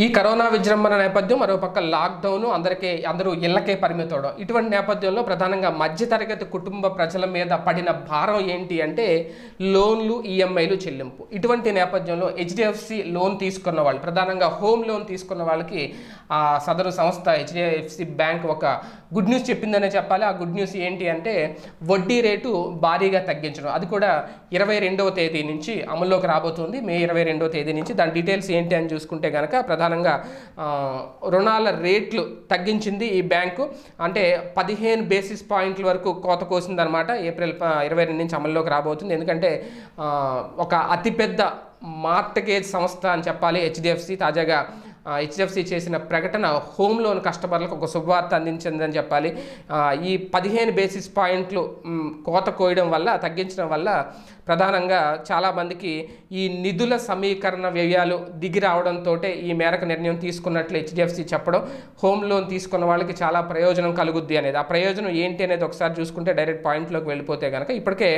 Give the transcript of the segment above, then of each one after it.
ఈ కరోనా విజృంభణ నేపథ్యం మరోపక్క లాక్డౌన్ అందరికీ అందరూ ఇళ్లకే పరిమితవడం ఇటువంటి నేపథ్యంలో ప్రధానంగా మధ్యతరగతి కుటుంబ ప్రజల మీద పడిన భారం ఏంటి అంటే లోన్లు ఈఎంఐలు చెల్లింపు ఇటువంటి నేపథ్యంలో హెచ్డిఎఫ్సి లోన్ తీసుకున్న వాళ్ళు ప్రధానంగా హోమ్ లోన్ తీసుకున్న వాళ్ళకి ఆ సదరు సంస్థ హెచ్డిఎఫ్సి బ్యాంక్ ఒక గుడ్ న్యూస్ చెప్పిందనే చెప్పాలి ఆ గుడ్ న్యూస్ ఏంటి అంటే వడ్డీ రేటు భారీగా తగ్గించడం అది కూడా ఇరవై రెండవ తేదీ నుంచి అమల్లోకి రాబోతుంది మే ఇరవై రెండవ తేదీ నుంచి దాని డీటెయిల్స్ ఏంటి అని చూసుకుంటే కనుక ప్రధాన ప్రధానంగా రుణాల రేట్లు తగ్గించింది ఈ బ్యాంకు అంటే పదిహేను బేసిస్ పాయింట్ల వరకు కోత కోసింది అనమాట ఏప్రిల్ ఇరవై రెండు నుంచి అమల్లోకి రాబోతుంది ఎందుకంటే ఒక అతిపెద్ద మార్టగేజ్ సంస్థ అని చెప్పాలి హెచ్డిఎఫ్సి తాజాగా హెచ్డిఎఫ్సి చేసిన ప్రకటన హోమ్ లోన్ కస్టమర్లకు ఒక శుభవార్త అందించిందని చెప్పాలి ఈ పదిహేను బేసిస్ పాయింట్లు కోత కోయడం వల్ల తగ్గించడం వల్ల ప్రధానంగా చాలామందికి ఈ నిధుల సమీకరణ వ్యయాలు దిగి రావడంతో ఈ మేరకు నిర్ణయం తీసుకున్నట్లు హెచ్డిఎఫ్సి చెప్పడం హోమ్ లోన్ తీసుకున్న వాళ్ళకి చాలా ప్రయోజనం కలుగుద్ది అనేది ఆ ప్రయోజనం ఏంటి అనేది ఒకసారి చూసుకుంటే డైరెక్ట్ పాయింట్లోకి వెళ్ళిపోతే కనుక ఇప్పటికే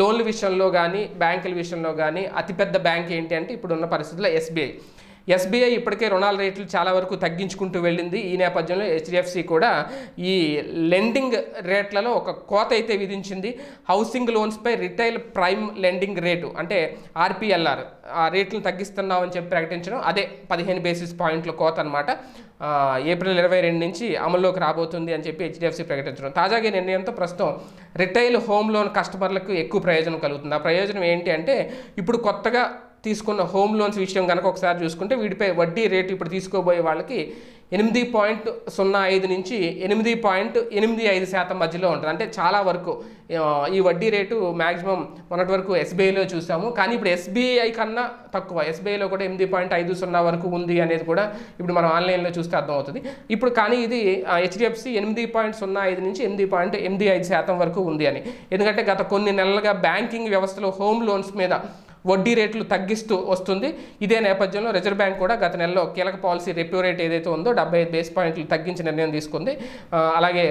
లోన్ల విషయంలో కానీ బ్యాంకుల విషయంలో కానీ అతిపెద్ద బ్యాంక్ ఏంటి అంటే ఇప్పుడున్న పరిస్థితుల్లో ఎస్బీఐ ఎస్బీఐ ఇప్పటికే రుణాల రేట్లు చాలా వరకు తగ్గించుకుంటూ వెళ్ళింది ఈ నేపథ్యంలో హెచ్డిఎఫ్సి కూడా ఈ లెండింగ్ రేట్లలో ఒక కోత అయితే విధించింది హౌసింగ్ లోన్స్పై రిటైల్ ప్రైమ్ లెండింగ్ రేటు అంటే ఆర్పిఎల్ఆర్ ఆ రేట్లను తగ్గిస్తున్నామని చెప్పి ప్రకటించడం అదే పదిహేను బేసిస్ పాయింట్ల కోత అనమాట ఏప్రిల్ ఇరవై రెండు నుంచి అమల్లోకి రాబోతుంది అని చెప్పి హెచ్డిఎఫ్సి ప్రకటించడం తాజాగా నిర్ణయంతో ప్రస్తుతం రిటైల్ హోమ్ లోన్ కస్టమర్లకు ఎక్కువ ప్రయోజనం కలుగుతుంది ఆ ప్రయోజనం ఏంటి అంటే ఇప్పుడు కొత్తగా తీసుకున్న హోమ్ లోన్స్ విషయం కనుక ఒకసారి చూసుకుంటే వీటిపై వడ్డీ రేటు ఇప్పుడు తీసుకోబోయే వాళ్ళకి ఎనిమిది పాయింట్ సున్నా ఐదు నుంచి ఎనిమిది పాయింట్ ఎనిమిది ఐదు శాతం మధ్యలో ఉంటుంది అంటే చాలా వరకు ఈ వడ్డీ రేటు మ్యాక్సిమం మొన్నటి వరకు ఎస్బీఐలో చూసాము కానీ ఇప్పుడు ఎస్బీఐ కన్నా తక్కువ ఎస్బీఐలో కూడా ఎనిమిది పాయింట్ ఐదు సున్నా వరకు ఉంది అనేది కూడా ఇప్పుడు మనం ఆన్లైన్లో చూస్తే అర్థమవుతుంది ఇప్పుడు కానీ ఇది హెచ్డిఎఫ్సి ఎనిమిది పాయింట్ సున్నా ఐదు నుంచి ఎనిమిది పాయింట్ ఎనిమిది ఐదు శాతం వరకు ఉంది అని ఎందుకంటే గత కొన్ని నెలలుగా బ్యాంకింగ్ వ్యవస్థలో హోమ్ లోన్స్ మీద వడ్డీ రేట్లు తగ్గిస్తూ వస్తుంది ఇదే నేపథ్యంలో రిజర్వ్ బ్యాంక్ కూడా గత నెలలో కీలక పాలసీ రెప్యూ రేట్ ఏదైతే ఉందో డెబ్బై ఐదు బేస్ పాయింట్లు తగ్గించి నిర్ణయం తీసుకుంది అలాగే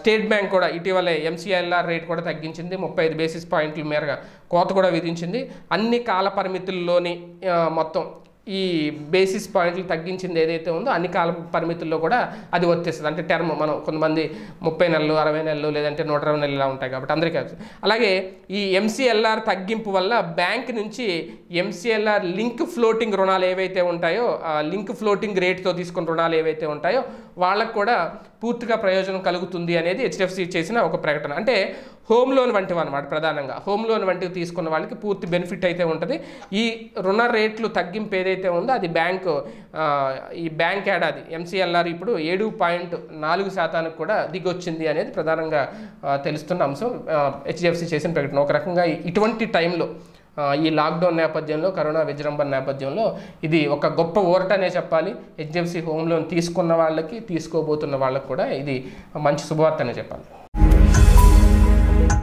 స్టేట్ బ్యాంక్ కూడా ఇటీవలే ఎంసీఎల్ఆర్ రేట్ కూడా తగ్గించింది ముప్పై ఐదు బేసిస్ పాయింట్ల మేరగా కోత కూడా విధించింది అన్ని కాల పరిమితుల్లోని మొత్తం ఈ బేసిస్ పాయింట్లు తగ్గించింది ఏదైతే ఉందో అన్ని కాల పరిమితుల్లో కూడా అది వచ్చేస్తుంది అంటే టర్మ్ మనం కొంతమంది ముప్పై నెలలు అరవై నెలలు లేదంటే నూట అరవై నెలలు ఉంటాయి కాబట్టి అందరికీ అలాగే ఈ ఎంసీఎల్ఆర్ తగ్గింపు వల్ల బ్యాంక్ నుంచి ఎంసీఎల్ఆర్ లింక్ ఫ్లోటింగ్ రుణాలు ఏవైతే ఉంటాయో లింక్ ఫ్లోటింగ్ రేట్తో తీసుకున్న రుణాలు ఏవైతే ఉంటాయో వాళ్ళకు కూడా పూర్తిగా ప్రయోజనం కలుగుతుంది అనేది హెచ్డిఎఫ్సి చేసిన ఒక ప్రకటన అంటే హోమ్ లోన్ వంటివి అనమాట ప్రధానంగా హోమ్ లోన్ వంటివి తీసుకున్న వాళ్ళకి పూర్తి బెనిఫిట్ అయితే ఉంటుంది ఈ రుణ రేట్లు తగ్గింపు ఏదైతే ఏదైతే ఉందో అది బ్యాంకు ఈ బ్యాంక్ ఏడాది ఎంసీఎల్ఆర్ ఇప్పుడు ఏడు పాయింట్ నాలుగు శాతానికి కూడా దిగొచ్చింది అనేది ప్రధానంగా తెలుస్తున్న అంశం హెచ్డిఎఫ్సి చేసిన ప్రకటన ఒక రకంగా ఇటువంటి టైంలో ఈ లాక్డౌన్ నేపథ్యంలో కరోనా విజృంభణ నేపథ్యంలో ఇది ఒక గొప్ప అనే చెప్పాలి హెచ్డిఎఫ్సి హోమ్ లోన్ తీసుకున్న వాళ్ళకి తీసుకోబోతున్న వాళ్ళకి కూడా ఇది మంచి శుభవార్త అనే చెప్పాలి